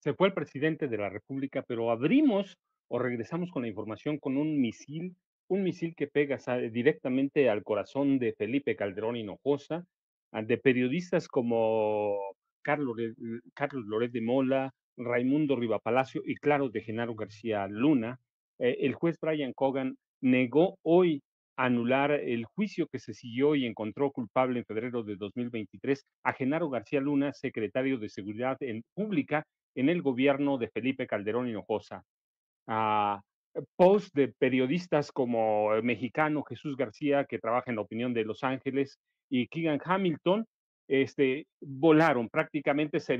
se fue el presidente de la República, pero abrimos o regresamos con la información con un misil, un misil que pega directamente al corazón de Felipe Calderón Hinojosa, ah, de periodistas como Carlos, Carlos Loret de Mola, Raimundo Rivapalacio y claro, de Genaro García Luna. Eh, el juez Brian Cogan negó hoy anular el juicio que se siguió y encontró culpable en febrero de 2023 a Genaro García Luna, secretario de Seguridad en Pública, en el gobierno de Felipe Calderón Hinojosa. a eh, post de periodistas como el mexicano Jesús García, que trabaja en la opinión de Los Ángeles, y Keegan Hamilton, este, volaron, prácticamente se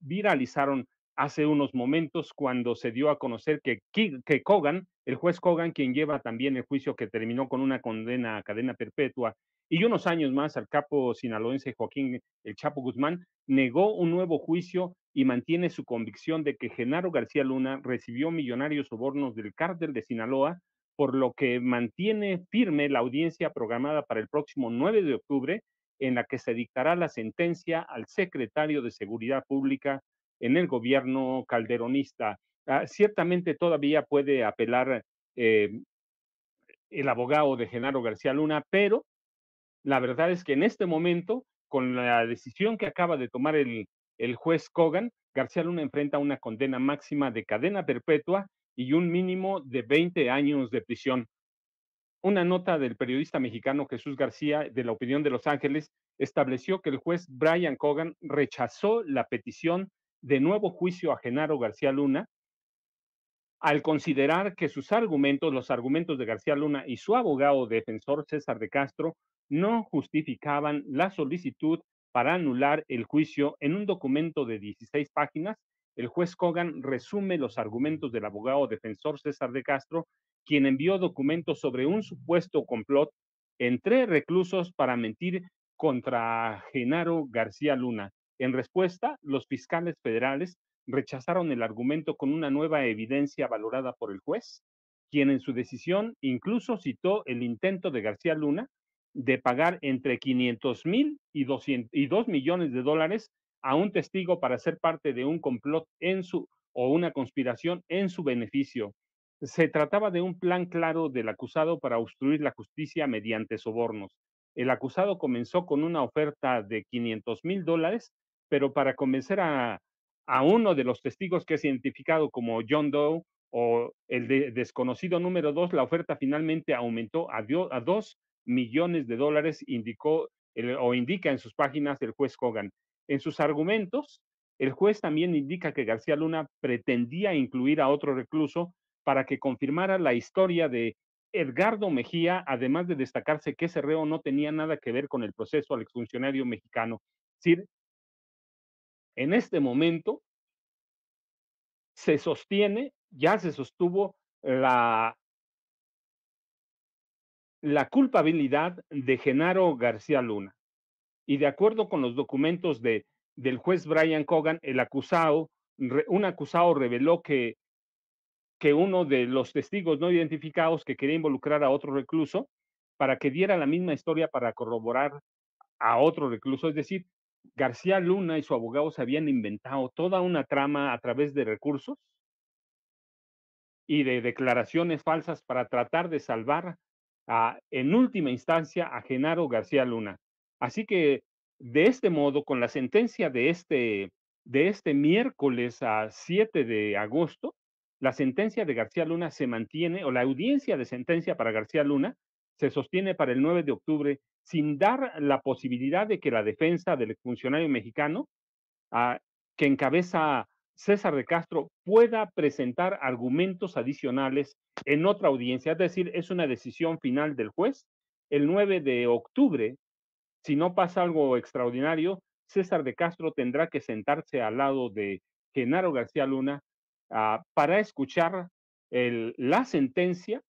viralizaron hace unos momentos cuando se dio a conocer que, que Kogan, el juez Kogan, quien lleva también el juicio que terminó con una condena a cadena perpetua, y unos años más al capo sinaloense Joaquín El Chapo Guzmán, negó un nuevo juicio y mantiene su convicción de que Genaro García Luna recibió millonarios sobornos del cártel de Sinaloa, por lo que mantiene firme la audiencia programada para el próximo 9 de octubre, en la que se dictará la sentencia al secretario de Seguridad Pública en el gobierno calderonista. Ah, ciertamente todavía puede apelar eh, el abogado de Genaro García Luna, pero la verdad es que en este momento, con la decisión que acaba de tomar el el juez Kogan, García Luna enfrenta una condena máxima de cadena perpetua y un mínimo de 20 años de prisión. Una nota del periodista mexicano Jesús García de la opinión de Los Ángeles estableció que el juez Brian Cogan rechazó la petición de nuevo juicio a Genaro García Luna al considerar que sus argumentos, los argumentos de García Luna y su abogado defensor César de Castro, no justificaban la solicitud para anular el juicio en un documento de 16 páginas. El juez Kogan resume los argumentos del abogado defensor César de Castro, quien envió documentos sobre un supuesto complot entre reclusos para mentir contra Genaro García Luna. En respuesta, los fiscales federales rechazaron el argumento con una nueva evidencia valorada por el juez, quien en su decisión incluso citó el intento de García Luna de pagar entre 500 mil y, y 2 millones de dólares a un testigo para ser parte de un complot en su o una conspiración en su beneficio. Se trataba de un plan claro del acusado para obstruir la justicia mediante sobornos. El acusado comenzó con una oferta de 500 mil dólares, pero para convencer a, uno de los testigos que es identificado como John Doe o el desconocido número dos, la oferta finalmente aumentó a, a dos millones de dólares, indicó o indica en sus páginas el juez Hogan. En sus argumentos, el juez también indica que García Luna pretendía incluir a otro recluso para que confirmara la historia de Edgardo Mejía, además de destacarse que ese reo no tenía nada que ver con el proceso al exfuncionario mexicano. Es decir, en este momento se sostiene, ya se sostuvo la la culpabilidad de Genaro García Luna. Y de acuerdo con los documentos de, del juez Brian Cogan, el acusado, un acusado reveló que, que uno de los testigos no identificados que quería involucrar a otro recluso para que diera la misma historia para corroborar a otro recluso. Es decir, García Luna y su abogado se habían inventado toda una trama a través de recursos y de declaraciones falsas para tratar de salvar en última instancia a Genaro García Luna. Así que de este modo, con la sentencia de este, de este miércoles a 7 de agosto, la sentencia de García Luna se mantiene, o la audiencia de sentencia para García Luna se sostiene para el 9 de octubre sin dar la posibilidad de que la defensa del funcionario mexicano, ah, que encabeza César de Castro pueda presentar argumentos adicionales en otra audiencia, es decir, es una decisión final del juez. El 9 de octubre, si no pasa algo extraordinario, César de Castro tendrá que sentarse al lado de Genaro García Luna ah, para escuchar la sentencia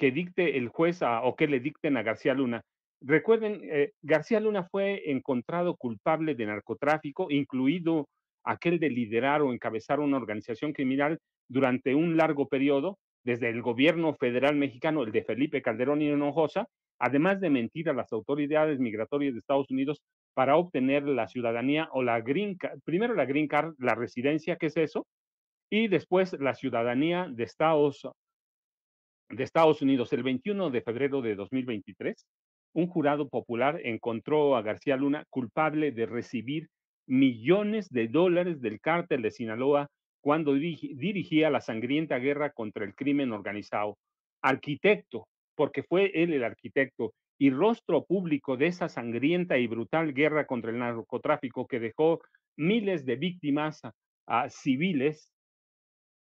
que dicte el juez o que le dicten a García Luna. Recuerden, eh, García Luna fue encontrado culpable de narcotráfico, incluido aquel de liderar o encabezar una organización criminal durante un largo periodo, desde el gobierno federal mexicano, el de Felipe Calderón y Hinojosa, además de mentir a las autoridades migratorias de Estados Unidos para obtener la ciudadanía o la green card, primero la green card, la residencia, que es eso? Y después la ciudadanía de Estados, de Estados Unidos. El 21 de febrero de 2023, un jurado popular encontró a García Luna culpable de recibir millones de dólares del cártel de Sinaloa cuando dirigía la sangrienta guerra contra el crimen organizado. Arquitecto, porque fue él el arquitecto y rostro público de esa sangrienta y brutal guerra contra el narcotráfico que dejó miles de víctimas civiles,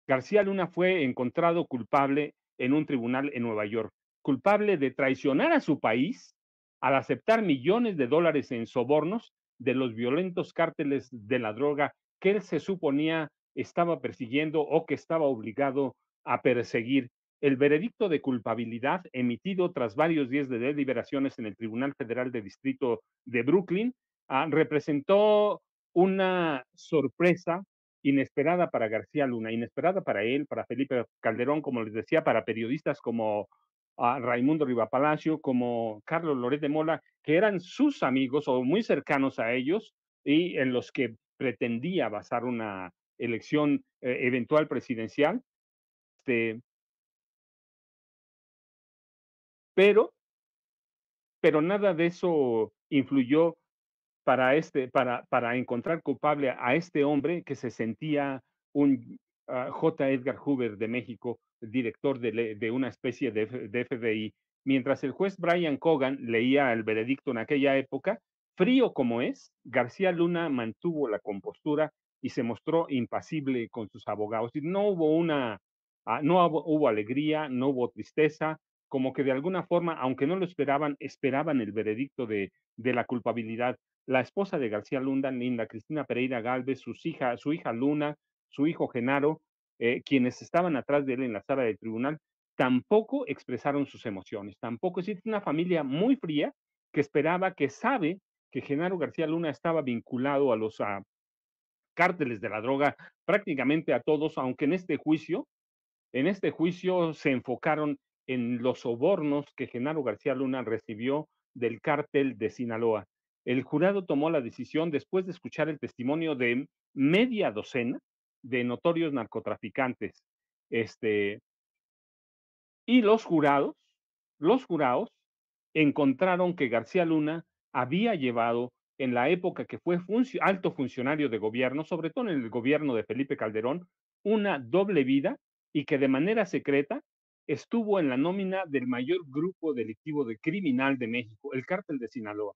García Luna fue encontrado culpable en un tribunal en Nueva York, culpable de traicionar a su país al aceptar millones de dólares en sobornos de los violentos cárteles de la droga que él se suponía estaba persiguiendo o que estaba obligado a perseguir. El veredicto de culpabilidad emitido tras varios días de deliberaciones en el Tribunal Federal de Distrito de Brooklyn ah, representó una sorpresa inesperada para García Luna, inesperada para él, para Felipe Calderón, como les decía, para periodistas como a Raimundo Rivapalacio, como Carlos Loret de Mola, que eran sus amigos o muy cercanos a ellos y en los que pretendía basar una elección eh, eventual presidencial. Este, pero, pero nada de eso influyó para, este, para, para encontrar culpable a este hombre que se sentía un J. Edgar Hoover de México, director de, una especie de, FBI, mientras el juez Brian Cogan leía el veredicto en aquella época, frío como es, García Luna mantuvo la compostura y se mostró impasible con sus abogados. Y no hubo una, ah, no hubo, alegría, no hubo tristeza, como que de alguna forma, aunque no lo esperaban, esperaban el veredicto de, la culpabilidad. La esposa de García Luna, Linda Cristina Pereira Galvez, sus hija, su hija Luna, su hijo Genaro, eh, quienes estaban atrás de él en la sala de tribunal, tampoco expresaron sus emociones, tampoco existe una familia muy fría que esperaba, que sabe que Genaro García Luna estaba vinculado a los cárteles de la droga, prácticamente a todos, aunque en este juicio, en este juicio se enfocaron en los sobornos que Genaro García Luna recibió del cártel de Sinaloa. El jurado tomó la decisión después de escuchar el testimonio de media docena de notorios narcotraficantes. Este, y los jurados, los jurados encontraron que García Luna había llevado en la época que fue alto funcionario de gobierno, sobre todo en el gobierno de Felipe Calderón, una doble vida y que de manera secreta estuvo en la nómina del mayor grupo delictivo de criminal de México, el cártel de Sinaloa.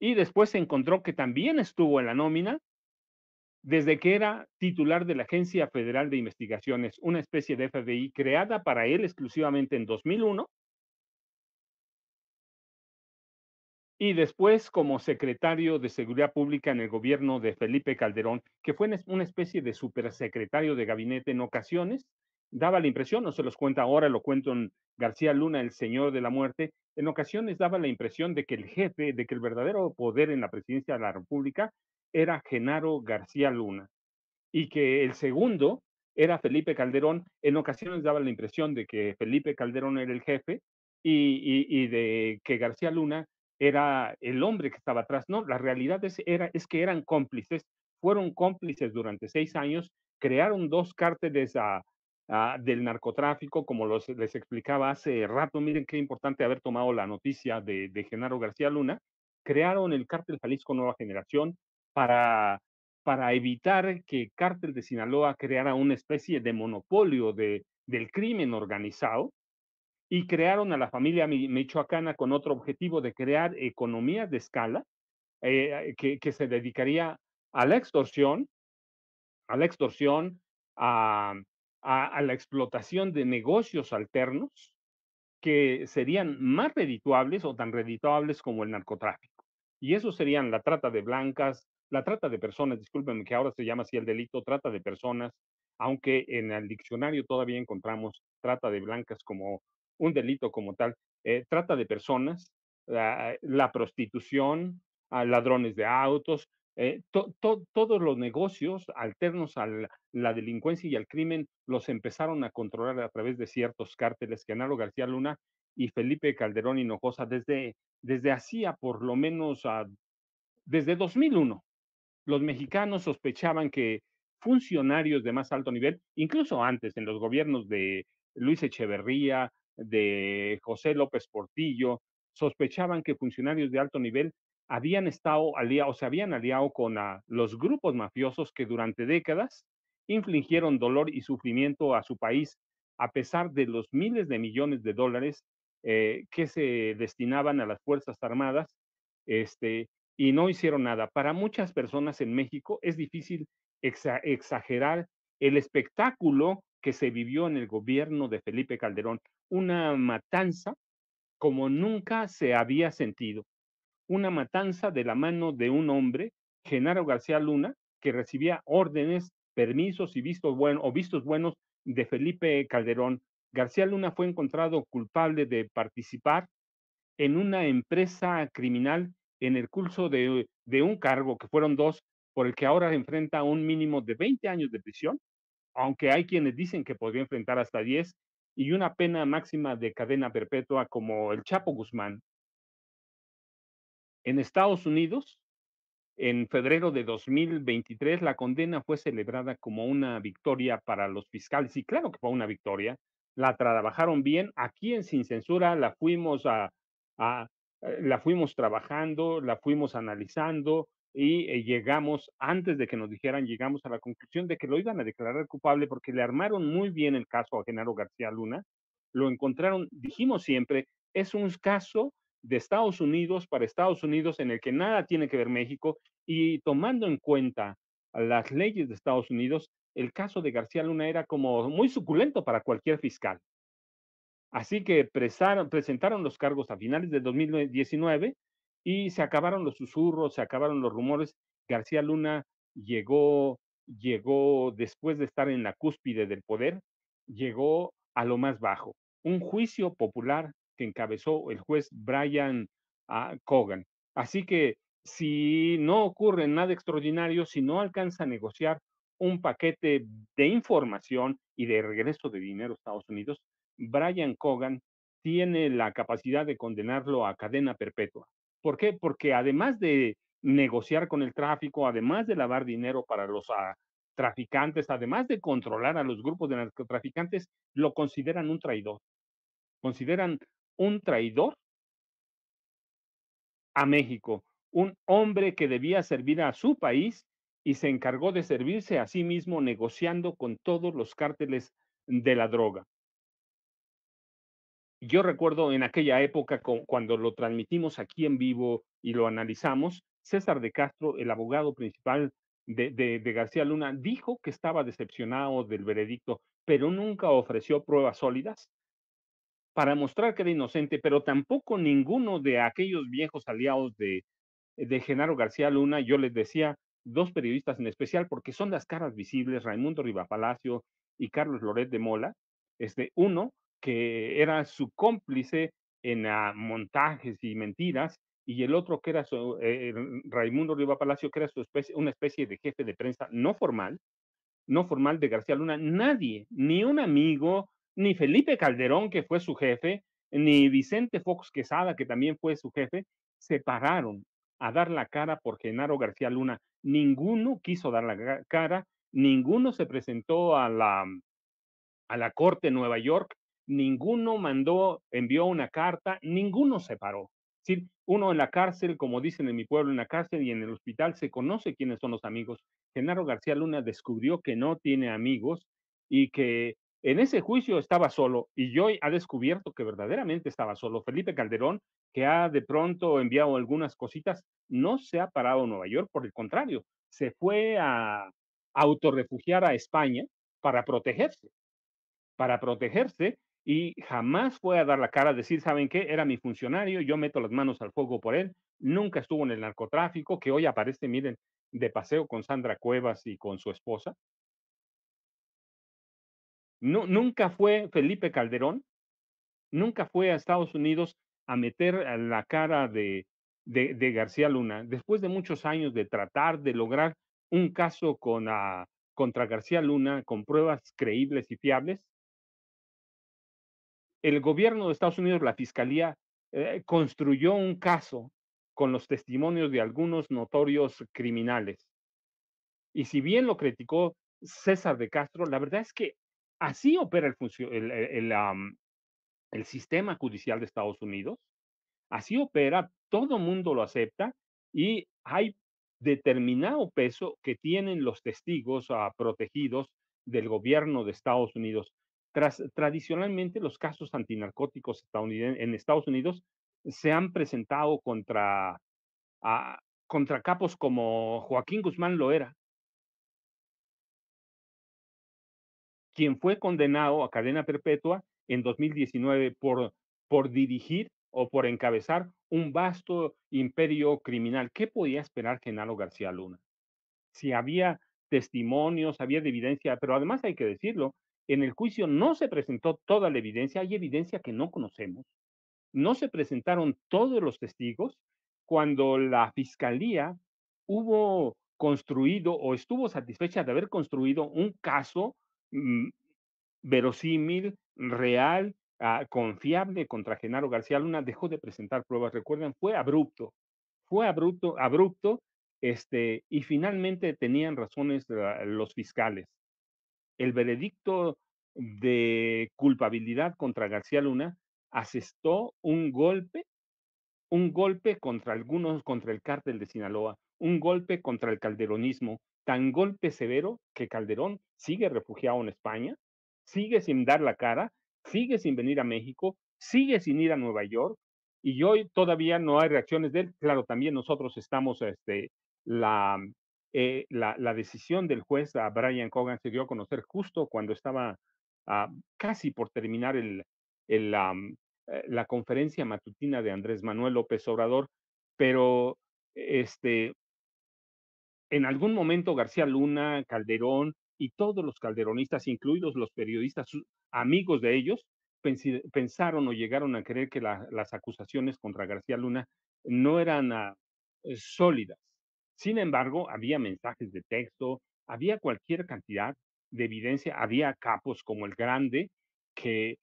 Y después se encontró que también estuvo en la nómina desde que era titular de la Agencia Federal de Investigaciones, una especie de FBI creada para él exclusivamente en 2001, y después como secretario de Seguridad Pública en el gobierno de Felipe Calderón, que fue una especie de supersecretario de gabinete en ocasiones, daba la impresión, no se los cuenta ahora, lo cuento García Luna, el Señor de la Muerte, en ocasiones daba la impresión de que el jefe, de que el verdadero poder en la presidencia de la República era Genaro García Luna y que el segundo era Felipe Calderón. En ocasiones daba la impresión de que Felipe Calderón era el jefe y, de que García Luna era el hombre que estaba atrás. No, la realidad es, era, es que eran cómplices, fueron cómplices durante seis años, crearon dos cárteles a, del narcotráfico, como los, les explicaba hace rato. Miren qué importante haber tomado la noticia de, de Genaro García Luna. Crearon el cártel Jalisco Nueva Generación, para, para evitar que Cártel de Sinaloa creara una especie de monopolio de, del crimen organizado y crearon a la familia michoacana con otro objetivo de crear economías de escala eh, que, que, se dedicaría a la extorsión, a la extorsión, a, a, la explotación de negocios alternos que serían más redituables o tan redituables como el narcotráfico. Y eso serían la trata de blancas, la trata de personas, discúlpenme, que ahora se llama así el delito, trata de personas, aunque en el diccionario todavía encontramos trata de blancas como un delito como tal, eh, trata de personas, ah, la, prostitución, ah, ladrones de autos, eh, todos los negocios alternos a la, delincuencia y al crimen los empezaron a controlar a través de ciertos cárteles que García Luna y Felipe Calderón Hinojosa desde, desde hacía por lo menos a, ah, desde 2001 los mexicanos sospechaban que funcionarios de más alto nivel, incluso antes en los gobiernos de Luis Echeverría, de José López Portillo, sospechaban que funcionarios de alto nivel habían estado aliados, se habían aliado con ah, los grupos mafiosos que durante décadas infligieron dolor y sufrimiento a su país, a pesar de los miles de millones de dólares eh, que se destinaban a las Fuerzas Armadas, este, y no hicieron nada. Para muchas personas en México es difícil exagerar el espectáculo que se vivió en el gobierno de Felipe Calderón, una matanza como nunca se había sentido, una matanza de la mano de un hombre, Genaro García Luna, que recibía órdenes, permisos y vistos buenos o vistos buenos de Felipe Calderón. García Luna fue encontrado culpable de participar en una empresa criminal en el curso de, un cargo, que fueron dos, por el que ahora enfrenta un mínimo de 20 años de prisión, aunque hay quienes dicen que podría enfrentar hasta 10, y una pena máxima de cadena perpetua como el Chapo Guzmán. En Estados Unidos, en febrero de 2023, la condena fue celebrada como una victoria para los fiscales, y claro que fue una victoria, la trabajaron bien, aquí en Sin Censura la fuimos a, a eh, la fuimos trabajando, la fuimos analizando y eh, llegamos, antes de que nos dijeran, llegamos a la conclusión de que lo iban a declarar culpable porque le armaron muy bien el caso a Genaro García Luna, lo encontraron, dijimos siempre, es un caso de Estados Unidos para Estados Unidos en el que nada tiene que ver México y tomando en cuenta las leyes de Estados Unidos, el caso de García Luna era como muy suculento para cualquier fiscal. Así que presentaron los cargos a finales de 2019 y se acabaron los susurros, se acabaron los rumores. García Luna llegó, llegó después de estar en la cúspide del poder, llegó a lo más bajo. Un juicio popular que encabezó el juez Brian Kogan. Ah, Cogan. Así que si no ocurre nada extraordinario, si no alcanza a negociar un paquete de información y de regreso de dinero a Estados Unidos, Brian Cogan tiene la capacidad de condenarlo a cadena perpetua. ¿Por qué? Porque además de negociar con el tráfico, además de lavar dinero para los ah, traficantes, además de controlar a los grupos de narcotraficantes, lo consideran un traidor. Consideran un traidor a México, un hombre que debía servir a su país y se encargó de servirse a sí mismo negociando con todos los cárteles de la droga. Yo recuerdo en aquella época cuando lo transmitimos aquí en vivo y lo analizamos, César de Castro, el abogado principal de, García Luna, dijo que estaba decepcionado del veredicto, pero nunca ofreció pruebas sólidas para mostrar que era inocente, pero tampoco ninguno de aquellos viejos aliados de, Genaro García Luna, yo les decía, dos periodistas en especial, porque son las caras visibles, Raimundo Rivapalacio y Carlos Loret de Mola, este, uno que era su cómplice en montajes y mentiras, y el otro que era eh, Raimundo Riva Palacio, que era su especie, una especie de jefe de prensa no formal, no formal de García Luna, nadie, ni un amigo, ni Felipe Calderón, que fue su jefe, ni Vicente Fox Quesada, que también fue su jefe, se pararon a dar la cara por Genaro García Luna. Ninguno quiso dar la cara, ninguno se presentó a la, a la corte de Nueva York ninguno mandó, envió una carta, ninguno se paró. uno en la cárcel, como dicen en mi pueblo, en la cárcel y en el hospital se conoce quiénes son los amigos. Genaro García Luna descubrió que no tiene amigos y que en ese juicio estaba solo y yo ha descubierto que verdaderamente estaba solo. Felipe Calderón, que ha de pronto enviado algunas cositas, no se ha parado en Nueva York, por el contrario, se fue a autorrefugiar a España para protegerse, para protegerse y jamás fue a dar la cara a decir, ¿saben qué? Era mi funcionario, yo meto las manos al fuego por él, nunca estuvo en el narcotráfico, que hoy aparece, miren, de paseo con Sandra Cuevas y con su esposa. No, nunca fue Felipe Calderón, nunca fue a Estados Unidos a meter la cara de, de, de García Luna, después de muchos años de tratar de lograr un caso con, a, ah, contra García Luna con pruebas creíbles y fiables, el gobierno de Estados Unidos, la fiscalía, eh, construyó un caso con los testimonios de algunos notorios criminales. Y si bien lo criticó César de Castro, la verdad es que así opera el, sistema judicial de Estados Unidos, así opera, todo mundo lo acepta y hay determinado peso que tienen los testigos ah, protegidos del gobierno de Estados Unidos tradicionalmente los casos antinarcóticos en Estados Unidos se han presentado ah, contra, capos como Joaquín Guzmán Loera, quien fue condenado a cadena perpetua en 2019 por, por dirigir o por encabezar un vasto imperio criminal. ¿Qué podía esperar Genaro García Luna? Si había testimonios, había evidencia, pero además hay que decirlo, en el juicio no se presentó toda la evidencia, hay evidencia que no conocemos. No se presentaron todos los testigos cuando la fiscalía hubo construido o estuvo satisfecha de haber construido un caso mm, verosímil, real, ah, confiable contra Genaro García Luna, dejó de presentar pruebas. Recuerden, fue abrupto, fue abrupto, abrupto, este, y finalmente tenían razones los fiscales el veredicto de culpabilidad contra García Luna asestó un golpe, un golpe contra algunos, contra el cártel de Sinaloa, un golpe contra el calderonismo, tan golpe severo que Calderón sigue refugiado en España, sigue sin dar la cara, sigue sin venir a México, sigue sin ir a Nueva York, y hoy todavía no hay reacciones de él. Claro, también nosotros estamos, este, la, eh, la, decisión del juez ah, Brian Cogan se dio a conocer justo cuando estaba ah, casi por terminar eh, la conferencia matutina de Andrés Manuel López Obrador, pero este en algún momento García Luna, Calderón y todos los calderonistas, incluidos los periodistas amigos de ellos, pensaron o llegaron a creer que las acusaciones contra García Luna no eran ah, eh, sólidas sin embargo, había mensajes de texto, había cualquier cantidad de evidencia, había capos como el grande que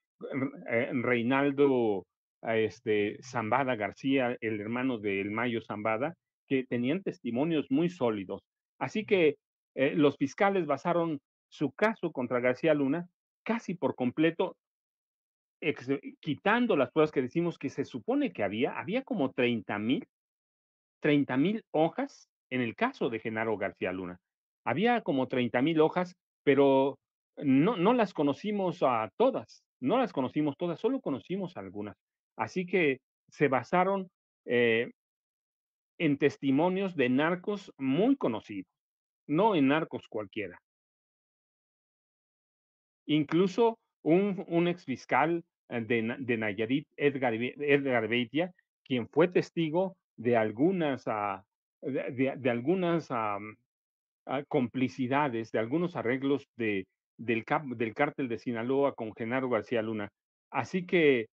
eh, Reinaldo ah, este, Zambada García, el hermano del Mayo Zambada, que tenían testimonios muy sólidos. Así que eh, los fiscales basaron su caso contra García Luna casi por completo, quitando las pruebas que decimos que se supone que había, había como 30 mil, 30 mil hojas en el caso de Genaro García Luna. Había como 30.000 hojas, pero no, no las conocimos a todas, no las conocimos todas, solo conocimos algunas. Así que se basaron eh, en testimonios de narcos muy conocidos, no en narcos cualquiera. Incluso un, un exfiscal eh, de, de Nayarit, Edgar, quien fue testigo de algunas ah, de, algunas ah, complicidades, de algunos arreglos del, cártel de Sinaloa con Genaro García Luna. Así que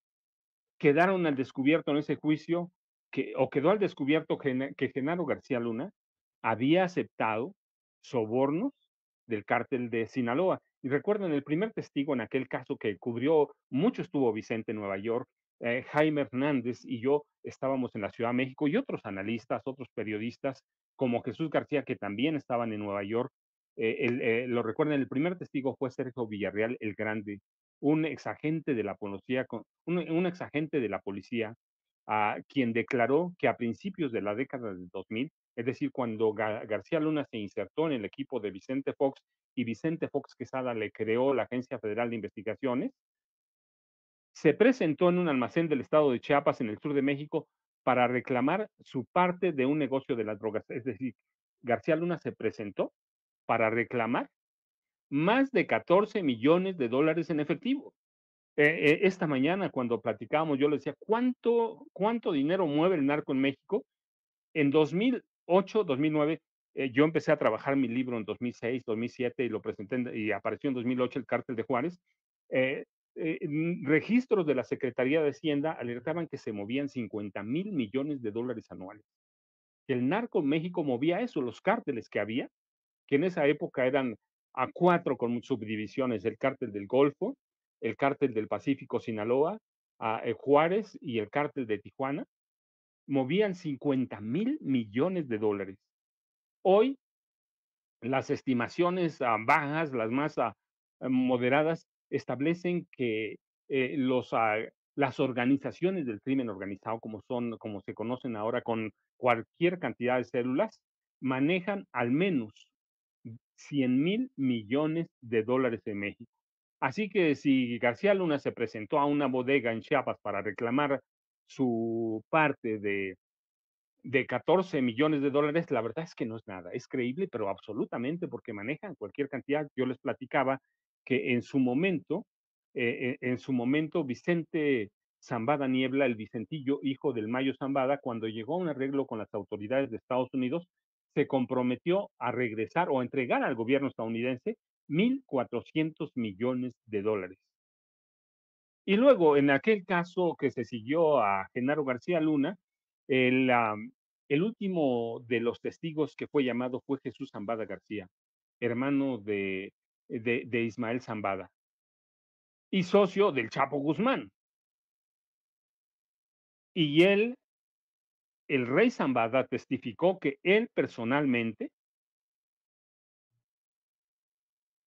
quedaron al descubierto en ese juicio, que, o quedó al descubierto que Genaro García Luna había aceptado sobornos del cártel de Sinaloa. Y recuerden, el primer testigo en aquel caso que cubrió, mucho estuvo Vicente Nueva York, eh, Jaime Hernández y yo estábamos en la Ciudad de México y otros analistas, otros periodistas como Jesús García, que también estaban en Nueva York. Eh, eh, lo recuerden, el primer testigo fue Sergio Villarreal el Grande, un exagente de la policía, un, de la policía, a ah, quien declaró que a principios de la década del 2000, es decir, cuando García Luna se insertó en el equipo de Vicente Fox y Vicente Fox Quesada le creó la Agencia Federal de Investigaciones, se presentó en un almacén del estado de Chiapas, en el sur de México, para reclamar su parte de un negocio de las drogas. Es decir, García Luna se presentó para reclamar más de 14 millones de dólares en efectivo. Eh, eh, esta mañana, cuando platicábamos, yo le decía, ¿cuánto, ¿cuánto dinero mueve el narco en México? En 2008, 2009, eh, yo empecé a trabajar mi libro en 2006, 2007 y lo presenté y apareció en 2008 el cártel de Juárez. Eh, registros de la Secretaría de Hacienda alertaban que se movían 50 mil millones de dólares anuales. El narco en México movía eso, los cárteles que había, que en esa época eran a cuatro con subdivisiones, el cártel del Golfo, el cártel del Pacífico Sinaloa, a, eh, Juárez y el cártel de Tijuana, movían 50 mil millones de dólares. Hoy, las estimaciones ah, bajas, las más ah, moderadas, establecen que eh, los, ah, las organizaciones del crimen organizado, como son, como se conocen ahora, con cualquier cantidad de células, manejan al menos 100 mil millones de dólares en México. Así que si García Luna se presentó a una bodega en Chiapas para reclamar su parte de, de 14 millones de dólares, la verdad es que no es nada, es creíble, pero absolutamente porque manejan cualquier cantidad. Yo les platicaba que en su momento, eh, en su momento, Vicente Zambada Niebla, el Vicentillo, hijo del Mayo Zambada, cuando llegó a un arreglo con las autoridades de Estados Unidos, se comprometió a regresar o a entregar al gobierno estadounidense 1.400 millones de dólares. Y luego, en aquel caso que se siguió a Genaro García Luna, el ah, último de los testigos que fue llamado fue Jesús Zambada García, hermano de eh, de, Ismael Zambada y socio del Chapo Guzmán. Y él, el rey Zambada, testificó que él personalmente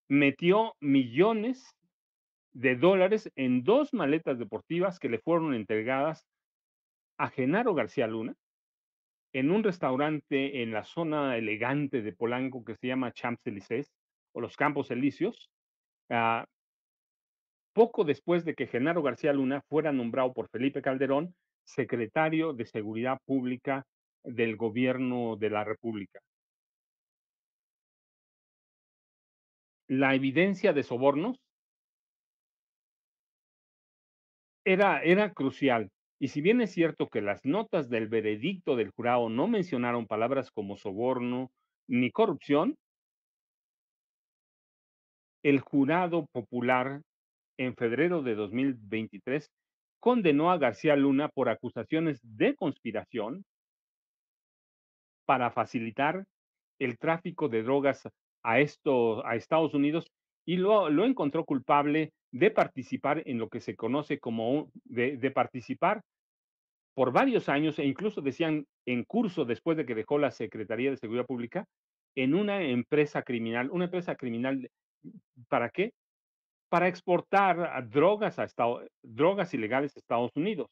metió millones de dólares en dos maletas deportivas que le fueron entregadas a Genaro García Luna en un restaurante en la zona elegante de Polanco que se llama Champs-Élysées, o los Campos Elíseos, ah, poco después de que Genaro García Luna fuera nombrado por Felipe Calderón secretario de Seguridad Pública del Gobierno de la República. La evidencia de sobornos era, era crucial. Y si bien es cierto que las notas del veredicto del jurado no mencionaron palabras como soborno ni corrupción, el jurado popular en febrero de 2023 condenó a García Luna por acusaciones de conspiración para facilitar el tráfico de drogas a, a Estados Unidos y lo, encontró culpable de participar en lo que se conoce como de, de participar por varios años e incluso decían en curso después de que dejó la Secretaría de Seguridad Pública en una empresa criminal, una empresa criminal ¿Para qué? Para exportar drogas, a Estado, drogas ilegales a Estados Unidos.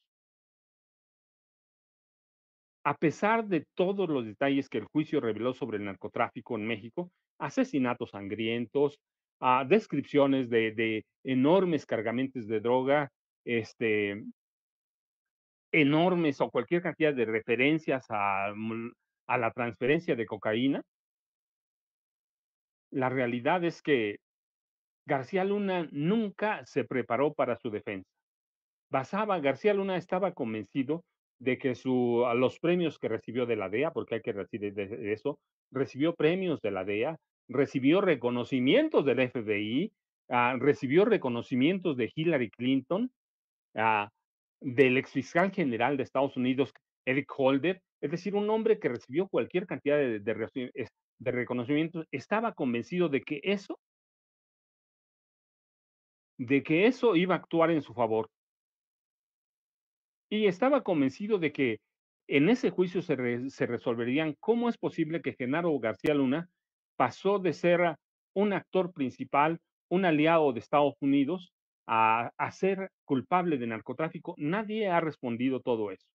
A pesar de todos los detalles que el juicio reveló sobre el narcotráfico en México, asesinatos sangrientos, ah, descripciones de, enormes cargamentos de droga, este, enormes o cualquier cantidad de referencias a mm, la transferencia de cocaína, la realidad es que García Luna nunca se preparó para su defensa. Basaba, García Luna estaba convencido de que su, a los premios que recibió de la DEA, porque hay que recibir de eso, recibió premios de la DEA, recibió reconocimientos del FBI, ah, recibió reconocimientos de Hillary Clinton, ah, del exfiscal general de Estados Unidos, Eric Holder, es decir, un hombre que recibió cualquier cantidad de, de de reconocimiento, estaba convencido de que eso, de que eso iba a actuar en su favor. Y estaba convencido de que en ese juicio se, se resolverían cómo es posible que Genaro García Luna pasó de ser un actor principal, un aliado de Estados Unidos, a, a, ser culpable de narcotráfico, nadie ha respondido todo eso.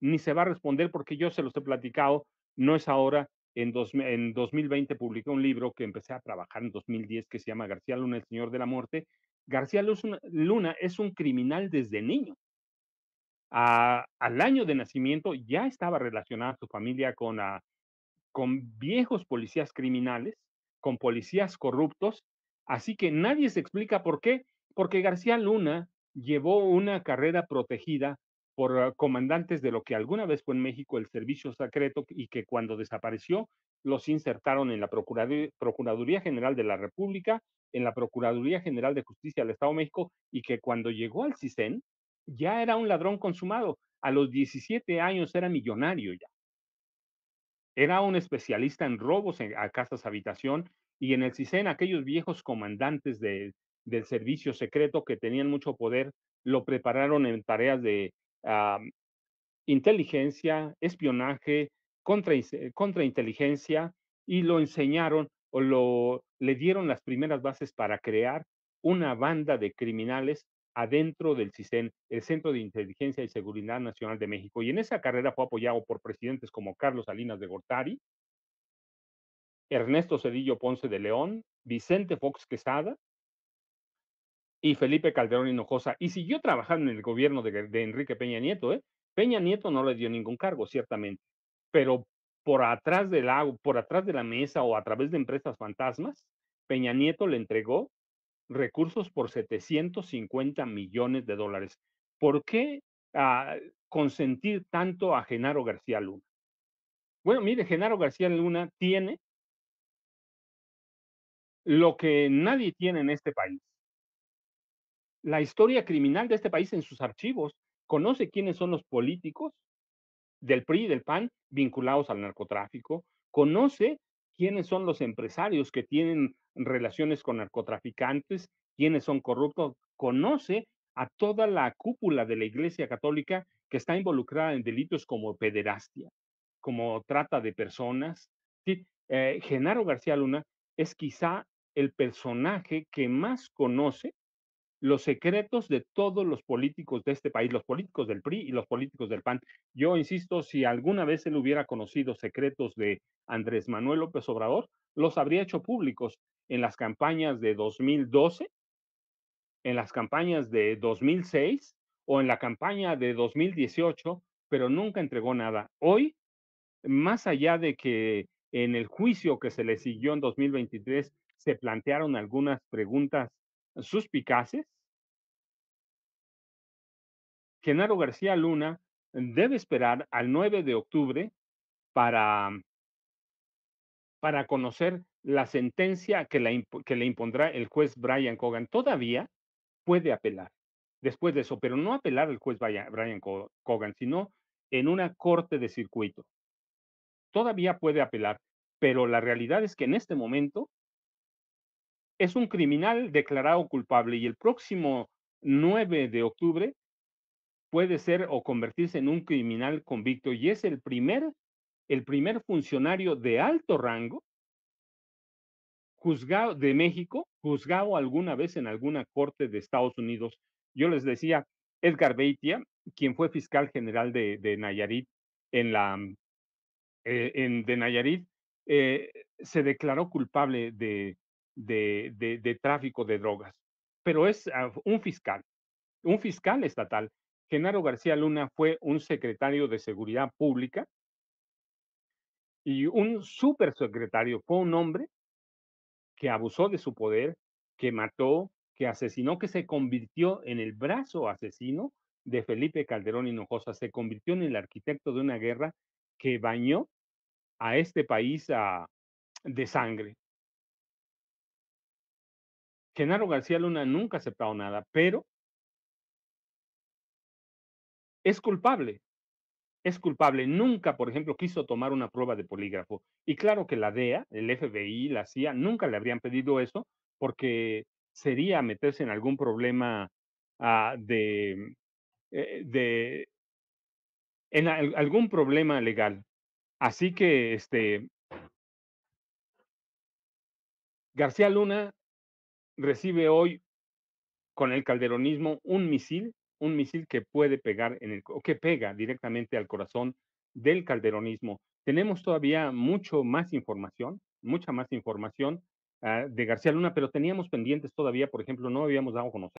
Ni se va a responder porque yo se los he platicado, no es ahora en, 2020 publiqué un libro que empecé a trabajar en 2010 que se llama García Luna, el Señor de la Muerte. García Luna es un criminal desde niño. Ah, al año de nacimiento ya estaba relacionada su familia con, ah, con viejos policías criminales, con policías corruptos, así que nadie se explica por qué, porque García Luna llevó una carrera protegida por ah, comandantes de lo que alguna vez fue en México el servicio secreto y que cuando desapareció los insertaron en la Procuraduría General de la República, en la Procuraduría General de Justicia del Estado de México y que cuando llegó al CISEN ya era un ladrón consumado. A los 17 años era millonario ya. Era un especialista en robos a casas habitación y en el CISEN aquellos viejos comandantes del servicio secreto que tenían mucho poder lo prepararon en tareas de inteligencia, espionaje, contra, eh, contrainteligencia y lo enseñaron o lo, le dieron las primeras bases para crear una banda de criminales adentro del CISEN, el Centro de Inteligencia y Seguridad Nacional de México. Y en esa carrera fue apoyado por presidentes como Carlos Salinas de Gortari, Ernesto Cedillo Ponce de León, Vicente Fox Quesada, y Felipe Calderón Hinojosa. Y siguió trabajando en el gobierno de, Enrique Peña Nieto. ¿eh? Peña Nieto no le dio ningún cargo, ciertamente, pero por atrás, del, por atrás de la mesa o a través de empresas fantasmas, Peña Nieto le entregó recursos por 750 millones de dólares. ¿Por qué ah, consentir tanto a Genaro García Luna? Bueno, mire, Genaro García Luna tiene lo que nadie tiene en este país la historia criminal de este país en sus archivos, conoce quiénes son los políticos del PRI y del PAN vinculados al narcotráfico, conoce quiénes son los empresarios que tienen relaciones con narcotraficantes, quiénes son corruptos, conoce a toda la cúpula de la Iglesia Católica que está involucrada en delitos como pederastia, como trata de personas. Eh, Genaro García Luna es quizá el personaje que más conoce los secretos de todos los políticos de este país, los políticos del PRI y los políticos del PAN. Yo insisto, si alguna vez él hubiera conocido secretos de Andrés Manuel López Obrador, los habría hecho públicos en las campañas de 2012, en las campañas de 2006 o en la campaña de 2018, pero nunca entregó nada. Hoy, más allá de que en el juicio que se le siguió en 2023 se plantearon algunas preguntas suspicaces, Genaro García Luna debe esperar al 9 de octubre para, mm, para conocer la sentencia que, la que le impondrá el juez Brian Cogan. Todavía puede apelar después de eso, pero no apelar al juez Brian Cogan, sino en una corte de circuito. Todavía puede apelar, pero la realidad es que en este momento es un criminal declarado culpable y el próximo 9 de octubre puede ser o convertirse en un criminal convicto y es el primer, el primer funcionario de alto rango juzgado de México, juzgado alguna vez en alguna corte de Estados Unidos. Yo les decía, Edgar Beitia, quien fue fiscal general de, Nayarit en la mm, eh, en, de Nayarit, eh, se declaró culpable de de, tráfico de drogas, pero es ah, un fiscal, un fiscal estatal. Genaro García Luna fue un secretario de Seguridad Pública y un supersecretario, fue un hombre que abusó de su poder, que mató, que asesinó, que se convirtió en el brazo asesino de Felipe Calderón Hinojosa, se convirtió en el arquitecto de una guerra que bañó a este país ah, de sangre. Genaro García Luna nunca ha aceptado nada, pero es culpable. Es culpable. Nunca, por ejemplo, quiso tomar una prueba de polígrafo. Y claro que la DEA, el FBI, la CIA, nunca le habrían pedido eso porque sería meterse en algún problema ah, de, eh, de, en algún problema legal. Así que este García Luna recibe hoy con el calderonismo un misil, un misil que puede pegar en el, o que pega directamente al corazón del calderonismo. Tenemos todavía mucho más información, mucha más información ah, de García Luna, pero teníamos pendientes todavía, por ejemplo, no habíamos dado a conocer.